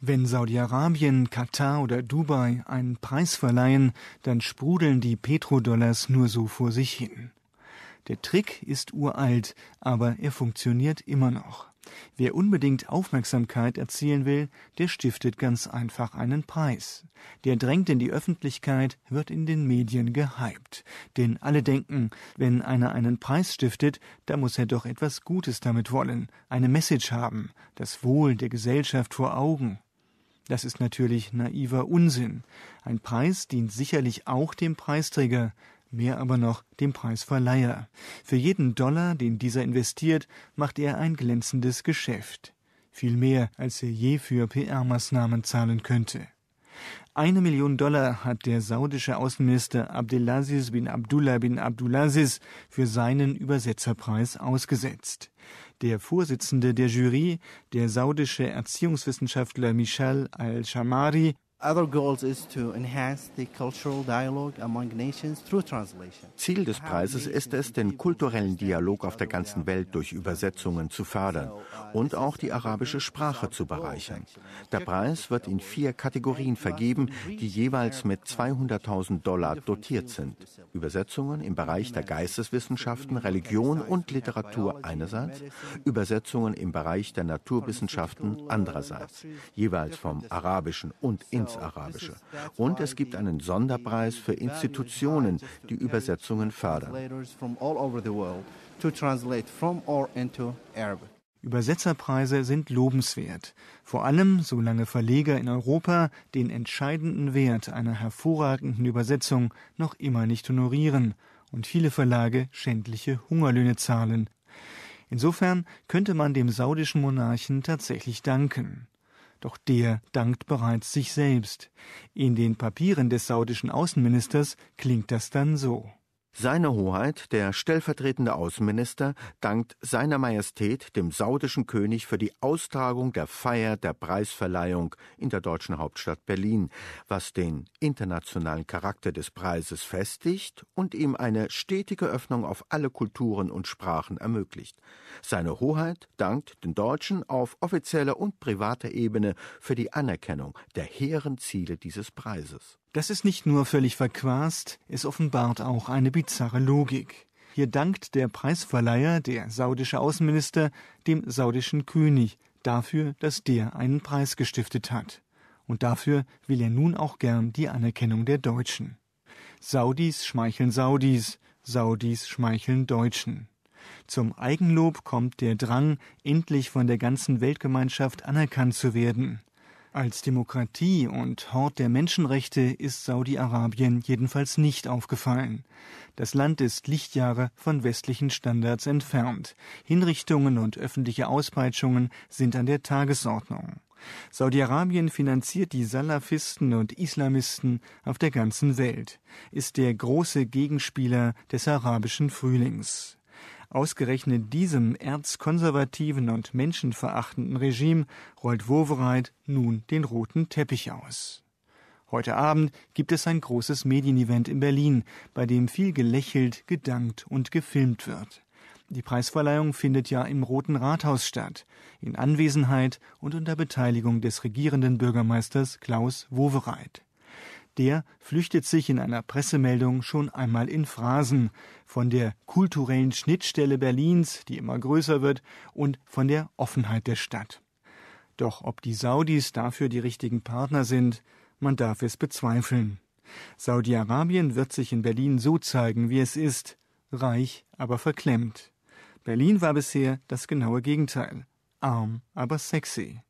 Wenn Saudi-Arabien, Katar oder Dubai einen Preis verleihen, dann sprudeln die Petrodollars nur so vor sich hin. Der Trick ist uralt, aber er funktioniert immer noch. Wer unbedingt Aufmerksamkeit erzielen will, der stiftet ganz einfach einen Preis. Der drängt in die Öffentlichkeit, wird in den Medien gehypt. Denn alle denken, wenn einer einen Preis stiftet, da muss er doch etwas Gutes damit wollen, eine Message haben, das Wohl der Gesellschaft vor Augen. Das ist natürlich naiver Unsinn. Ein Preis dient sicherlich auch dem Preisträger, mehr aber noch dem Preisverleiher. Für jeden Dollar, den dieser investiert, macht er ein glänzendes Geschäft. Viel mehr, als er je für PR-Maßnahmen zahlen könnte. Eine Million Dollar hat der saudische Außenminister Abdelaziz bin Abdullah bin Abdulaziz für seinen Übersetzerpreis ausgesetzt. Der Vorsitzende der Jury, der saudische Erziehungswissenschaftler Michel al-Shamari, Ziel des Preises ist es, den kulturellen Dialog auf der ganzen Welt durch Übersetzungen zu fördern und auch die arabische Sprache zu bereichern. Der Preis wird in vier Kategorien vergeben, die jeweils mit 200.000 Dollar dotiert sind. Übersetzungen im Bereich der Geisteswissenschaften, Religion und Literatur einerseits, Übersetzungen im Bereich der Naturwissenschaften andererseits, jeweils vom Arabischen und Indischen ins Arabische. Und es gibt einen Sonderpreis für Institutionen, die Übersetzungen fördern. Übersetzerpreise sind lobenswert, vor allem solange Verleger in Europa den entscheidenden Wert einer hervorragenden Übersetzung noch immer nicht honorieren und viele Verlage schändliche Hungerlöhne zahlen. Insofern könnte man dem saudischen Monarchen tatsächlich danken. Doch der dankt bereits sich selbst. In den Papieren des saudischen Außenministers klingt das dann so seine Hoheit, der stellvertretende Außenminister, dankt seiner Majestät dem saudischen König für die Austragung der Feier der Preisverleihung in der deutschen Hauptstadt Berlin, was den internationalen Charakter des Preises festigt und ihm eine stetige Öffnung auf alle Kulturen und Sprachen ermöglicht. Seine Hoheit dankt den Deutschen auf offizieller und privater Ebene für die Anerkennung der hehren Ziele dieses Preises. Das ist nicht nur völlig verquast, es offenbart auch eine bizarre Logik. Hier dankt der Preisverleiher, der saudische Außenminister, dem saudischen König dafür, dass der einen Preis gestiftet hat. Und dafür will er nun auch gern die Anerkennung der Deutschen. Saudis schmeicheln Saudis, Saudis schmeicheln Deutschen. Zum Eigenlob kommt der Drang, endlich von der ganzen Weltgemeinschaft anerkannt zu werden. Als Demokratie und Hort der Menschenrechte ist Saudi-Arabien jedenfalls nicht aufgefallen. Das Land ist Lichtjahre von westlichen Standards entfernt. Hinrichtungen und öffentliche Auspeitschungen sind an der Tagesordnung. Saudi-Arabien finanziert die Salafisten und Islamisten auf der ganzen Welt, ist der große Gegenspieler des arabischen Frühlings. Ausgerechnet diesem erzkonservativen und menschenverachtenden Regime rollt Wowereit nun den roten Teppich aus. Heute Abend gibt es ein großes Medienevent in Berlin, bei dem viel gelächelt, gedankt und gefilmt wird. Die Preisverleihung findet ja im Roten Rathaus statt, in Anwesenheit und unter Beteiligung des regierenden Bürgermeisters Klaus Wowereit. Der flüchtet sich in einer Pressemeldung schon einmal in Phrasen von der kulturellen Schnittstelle Berlins, die immer größer wird, und von der Offenheit der Stadt. Doch ob die Saudis dafür die richtigen Partner sind, man darf es bezweifeln. Saudi-Arabien wird sich in Berlin so zeigen, wie es ist, reich, aber verklemmt. Berlin war bisher das genaue Gegenteil, arm, aber sexy.